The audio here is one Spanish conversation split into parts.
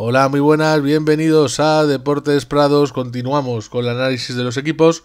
Hola, muy buenas, bienvenidos a Deportes Prados. Continuamos con el análisis de los equipos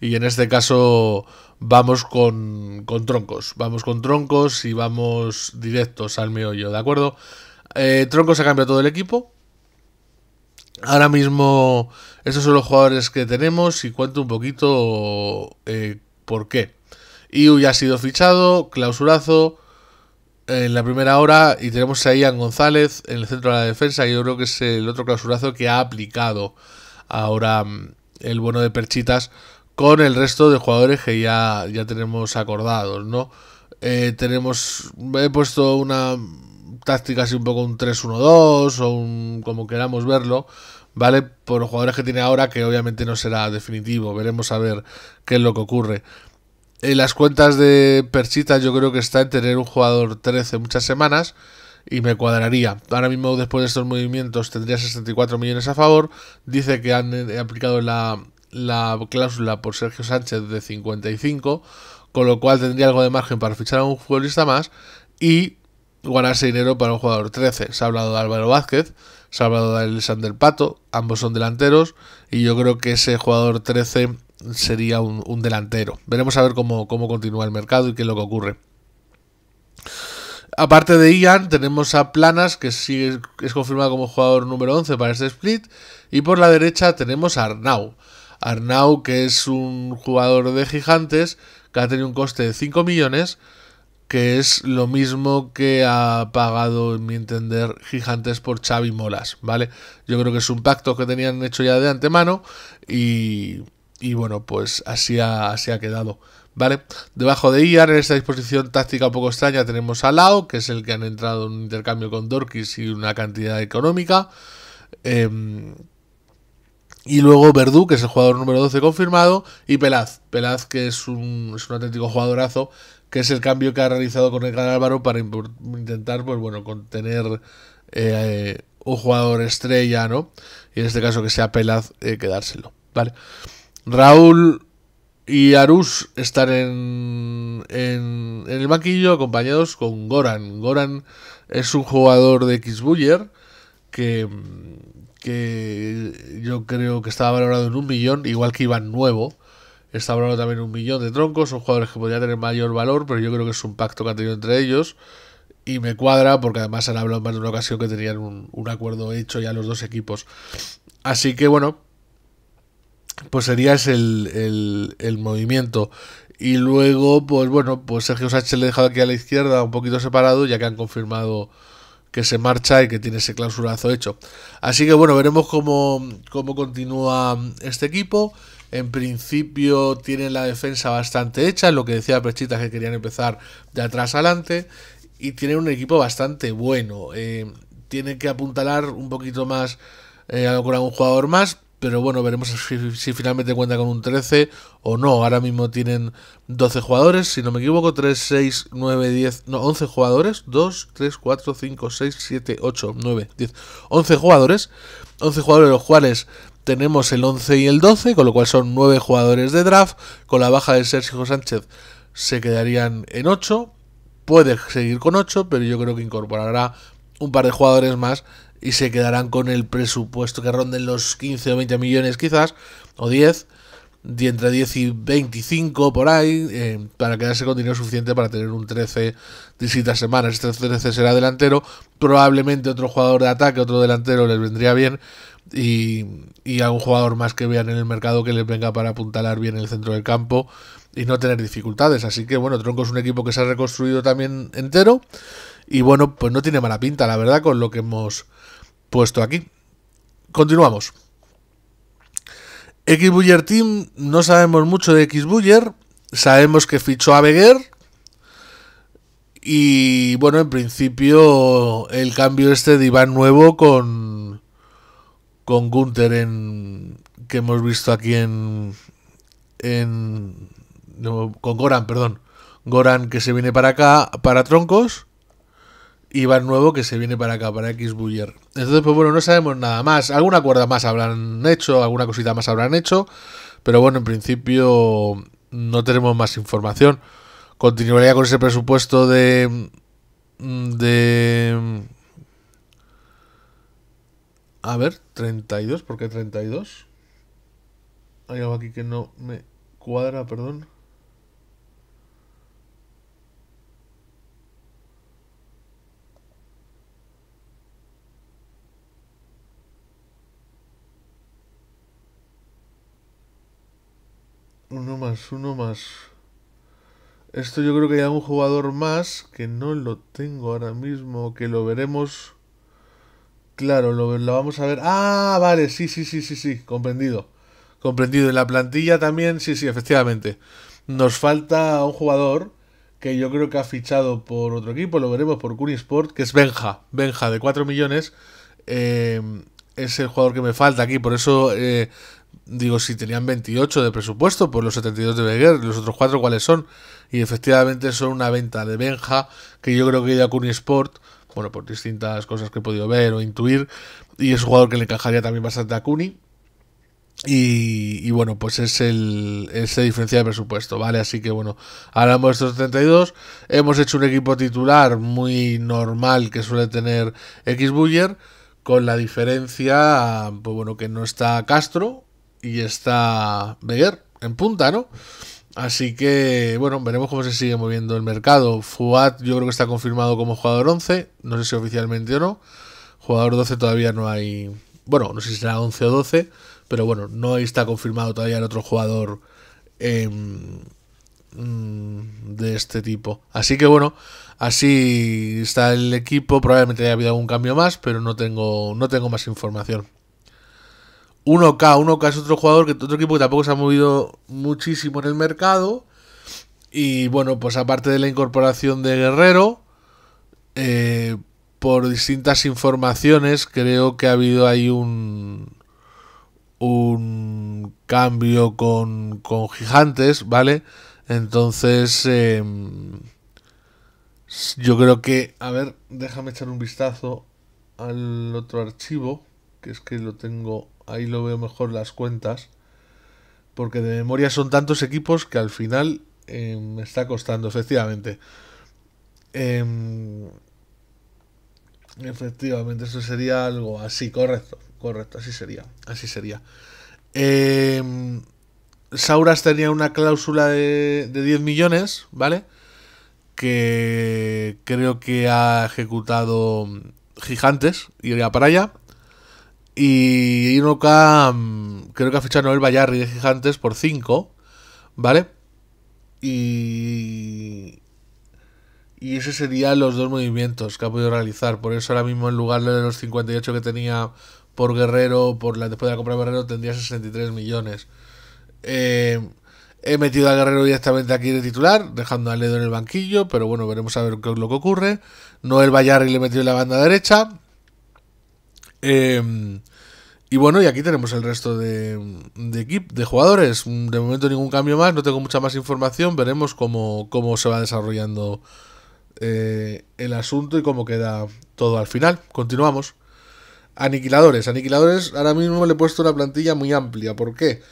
y en este caso vamos con, con troncos. Vamos con troncos y vamos directos al meollo, ¿de acuerdo? Eh, troncos ha cambiado todo el equipo. Ahora mismo, estos son los jugadores que tenemos y cuento un poquito eh, por qué. Iu ya ha sido fichado, Clausurazo, en la primera hora y tenemos a Ian González en el centro de la defensa, y yo creo que es el otro clausurazo que ha aplicado ahora mm, el bueno de Perchitas con el resto de jugadores que ya, ya tenemos acordados, ¿no? Eh, tenemos, he puesto una táctica así un poco un 3-1-2 o un, como queramos verlo, ¿vale? Por los jugadores que tiene ahora, que obviamente no será definitivo, veremos a ver qué es lo que ocurre. En las cuentas de Perchita yo creo que está en tener un jugador 13 muchas semanas y me cuadraría. Ahora mismo después de estos movimientos tendría 64 millones a favor. Dice que han eh, aplicado la, cláusula por Sergio Sánchez de 55, con lo cual tendría algo de margen para fichar a un futbolista más y ganarse dinero para un jugador 13. Se ha hablado de Álvaro Vázquez, se ha hablado de Alexander Pato, ambos son delanteros y yo creo que ese jugador 13 sería un, delantero. Veremos a ver cómo, continúa el mercado y qué es lo que ocurre. Aparte de Ian, tenemos a Planas, que es confirmado como jugador número 11 para este split. Y por la derecha tenemos a Arnau. Arnau, que es un jugador de gigantes, que ha tenido un coste de 5 millones, que es lo mismo que ha pagado, en mi entender, gigantes por Xavi Molas, ¿vale? Yo creo que es un pacto que tenían hecho ya de antemano y y bueno, pues así ha, así ha quedado. ¿Vale? Debajo de Iar e, en esta disposición táctica un poco extraña, tenemos a Lao, que es el que han entrado en un intercambio con Dorkis y una cantidad económica. Em, y luego Verdú, que es el jugador número 12 confirmado, y Pelaz. Pelaz, que es un, es auténtico jugadorazo, que es el cambio que ha realizado con el Gran Álvaro para intentar, pues bueno, contener eh, un jugador estrella, ¿no? Y en este caso que sea Pelaz, eh, quedárselo, ¿vale? Raúl y Arús están en, el maquillo acompañados con Goran. Goran es un jugador de Xbuyer que, que yo creo que estaba valorado en un millón, igual que Iván Nuevo. Está valorado también en un millón de troncos. Son jugadores que podrían tener mayor valor, pero yo creo que es un pacto que han tenido entre ellos. Y me cuadra porque además han hablado en más de una ocasión que tenían un, un acuerdo hecho ya los dos equipos. Así que bueno, pues serías el, el, movimiento. Y luego, pues bueno, pues Sergio Sánchez le ha dejado aquí a la izquierda un poquito separado, ya que han confirmado que se marcha y que tiene ese clausurazo hecho. Así que bueno, veremos cómo, cómo continúa este equipo. En principio tienen la defensa bastante hecha, lo que decía Pechitas que querían empezar de atrás adelante. Y tienen un equipo bastante bueno. Eh, tiene tienen que apuntalar un poquito más con eh, algún jugador más, pero bueno, veremos si, finalmente cuenta con un 13 o no. Ahora mismo tienen 12 jugadores, si no me equivoco, 3, 6, 9, 10, no, 11 jugadores, 2, 3, 4, 5, 6, 7, 8, 9, 10, 11 jugadores, 11 jugadores los cuales tenemos el 11 y el 12, con lo cual son 9 jugadores de draft, con la baja de Sergio Sánchez se quedarían en 8, puede seguir con 8, pero yo creo que incorporará un par de jugadores más y se quedarán con el presupuesto que ronden los 15 o 20 millones quizás, o 10, de entre 10 y 25 por ahí, eh, para quedarse con dinero suficiente para tener un 13 distintas semanas. Este 13 será delantero, probablemente otro jugador de ataque, otro delantero les vendría bien, y, y a un jugador más que vean en el mercado que les venga para apuntalar bien el centro del campo y no tener dificultades. Así que bueno, Tronco es un equipo que se ha reconstruido también entero y bueno, pues no tiene mala pinta, la verdad, con lo que hemos puesto aquí. Continuamos. Xbuyer Team, no sabemos mucho de x Xbuyer. Sabemos que fichó a Beguer. Y bueno, en principio el cambio este de Iván nuevo con, con Gunther en, que hemos visto aquí en, con Goran, perdón. Goran que se viene para acá, para Troncos. Iván nuevo que se viene para acá, para X Entonces, pues bueno, no sabemos nada más. Alguna cuerda más habrán hecho, alguna cosita más habrán hecho, pero bueno, en principio no tenemos más información. Continuaría con ese presupuesto de. de. A ver, 32, ¿por qué 32? Hay algo aquí que no me cuadra, perdón. Uno más, uno más. Esto yo creo que hay algún jugador más que no lo tengo ahora mismo, que lo veremos. Claro, lo, lo, vamos a ver. Ah, vale, sí, sí, sí, sí, sí, comprendido. Comprendido. En la plantilla también, sí, sí, efectivamente. Nos falta un jugador que yo creo que ha fichado por otro equipo, lo veremos por Cunisport, que es Benja. Benja, de 4 millones. Eh, es el jugador que me falta aquí, por eso eh, Digo, si tenían 28 de presupuesto, por pues los 72 de Beguer, los otros cuatro cuáles son. Y efectivamente son una venta de Benja, que yo creo que ya Cuni Sport, bueno, por distintas cosas que he podido ver o intuir, y es un jugador que le encajaría también bastante a Cuni. Y, bueno, pues es el ese diferencia de presupuesto, ¿vale? Así que bueno, hablamos de estos 72. Hemos hecho un equipo titular muy normal que suele tener X Buller, con la diferencia, pues bueno, que no está Castro, y está Beguer en punta, ¿no? Así que, bueno, veremos cómo se sigue moviendo el mercado. Fuat yo creo que está confirmado como jugador 11, no sé si oficialmente o no. Jugador 12 todavía no hay... Bueno, no sé si será 11 o 12, pero bueno, no está confirmado todavía el otro jugador em, mm, de este tipo. Así que bueno, así está el equipo. Probablemente haya habido algún cambio más, pero no tengo, no tengo más información. 1K, 1K es otro jugador, que otro equipo tampoco se ha movido muchísimo en el mercado. Y bueno, pues aparte de la incorporación de Guerrero, eh, por distintas informaciones, creo que ha habido ahí un, un cambio con, con Gigantes, ¿vale? Entonces, em, yo creo que, a ver, déjame echar un vistazo al otro archivo, que es que lo tengo ahí lo veo mejor las cuentas, porque de memoria son tantos equipos que al final em, me está costando, efectivamente. Em, efectivamente, eso sería algo así, correcto, correcto, así sería, así sería. Em, Sauras tenía una cláusula de, de 10 millones, ¿vale? Que creo que ha ejecutado Gigantes, iría para allá. Y Inoka mm, creo que ha fichado a Noel Bayarri de Gigantes por 5, ¿vale? Y... Y ese serían los dos movimientos que ha podido realizar. Por eso ahora mismo en lugar de los 58 que tenía por Guerrero, por la, después de la compra de Guerrero, tendría 63 millones. Eh, he metido a Guerrero directamente aquí de titular, dejando a Ledo en el banquillo, pero bueno, veremos a ver qué es lo que ocurre. Noel Bayarri le metido en la banda derecha. Eh, y bueno, y aquí tenemos el resto de, de de jugadores. De momento ningún cambio más, no tengo mucha más información. Veremos cómo, se va desarrollando eh, el asunto y cómo queda todo al final. Continuamos. Aniquiladores. Aniquiladores, ahora mismo le he puesto una plantilla muy amplia. ¿Por qué?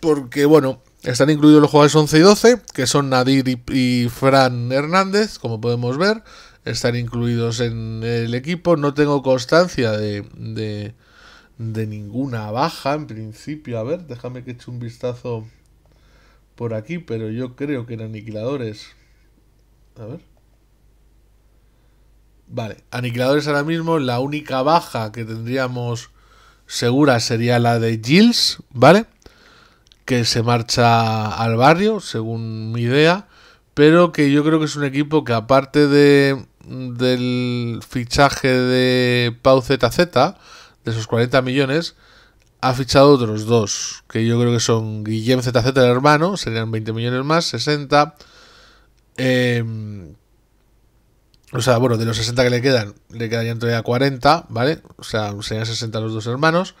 Porque, bueno, están incluidos los jugadores 11 y 12, que son Nadir y, y Fran Hernández, como podemos ver. Están incluidos en el equipo. No tengo constancia de de ninguna baja en principio. A ver, déjame que eche un vistazo por aquí, pero yo creo que en aniquiladores... A ver. Vale, aniquiladores ahora mismo, la única baja que tendríamos segura sería la de Gilles, ¿vale? Que se marcha al barrio, según mi idea, pero que yo creo que es un equipo que aparte de del fichaje de Pau ZZ, de esos 40 millones, ha fichado otros dos, que yo creo que son Guillem ZZ, el hermano, serían 20 millones más, 60. Eh, em, o sea, bueno, de los 60 que le quedan, le quedarían todavía 40, ¿vale? O sea, serían 60 los dos hermanos.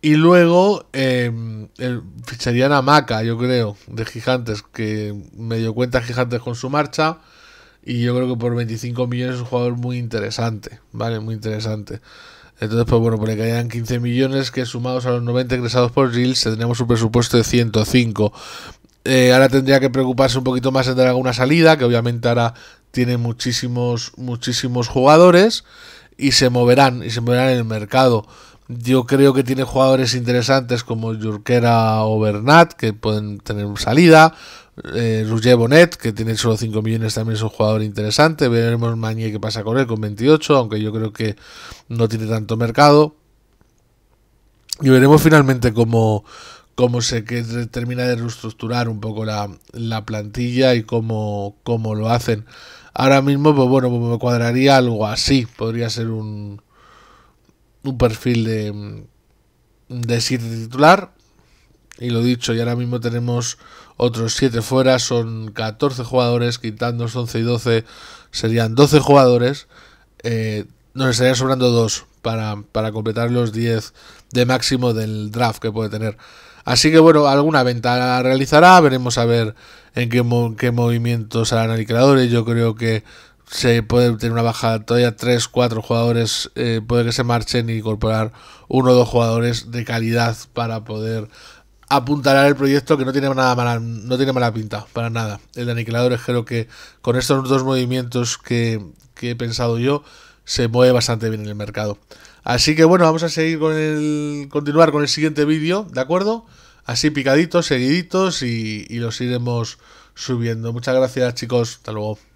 Y luego eh, el, ficharían a Maca, yo creo, de Gigantes, que me dio cuenta Gigantes con su marcha. Y yo creo que por 25 millones es un jugador muy interesante, ¿vale? Muy interesante. Entonces, pues bueno, el que hayan 15 millones que sumados a los 90 ingresados por Gilles tendríamos un presupuesto de 105. Eh, ahora tendría que preocuparse un poquito más en dar alguna salida, que obviamente ahora tiene muchísimos, muchísimos jugadores y se moverán, y se moverán en el mercado. Yo creo que tiene jugadores interesantes como Jurquera o Bernat, que pueden tener salida. Eh, Bonet, que tiene solo 5 millones, también es un jugador interesante. Veremos Mañé que pasa con él con 28, aunque yo creo que no tiene tanto mercado. Y veremos finalmente cómo, cómo se que termina de reestructurar un poco la, la plantilla y cómo, cómo, lo hacen. Ahora mismo, pues bueno, pues me cuadraría algo así. Podría ser un, un perfil de, de 7 titular. Y lo dicho, y ahora mismo tenemos otros 7 fuera, son 14 jugadores, quitando 11 y 12, serían 12 jugadores. Eh, nos estarían sobrando 2 para, para, completar los 10 de máximo del draft que puede tener. Así que bueno, alguna venta realizará, veremos a ver en qué, qué movimientos harán alicradores. Yo creo que se puede tener una baja todavía 3, 4 jugadores, eh, puede que se marchen y incorporar uno o dos jugadores de calidad para poder Apuntará el proyecto que no tiene nada mala, no tiene mala pinta, para nada. El de aniquiladores creo que con estos dos movimientos que, he pensado yo, se mueve bastante bien en el mercado. Así que bueno, vamos a seguir con el. continuar con el siguiente vídeo, ¿de acuerdo? Así picaditos, seguiditos y, y los iremos subiendo. Muchas gracias, chicos. Hasta luego.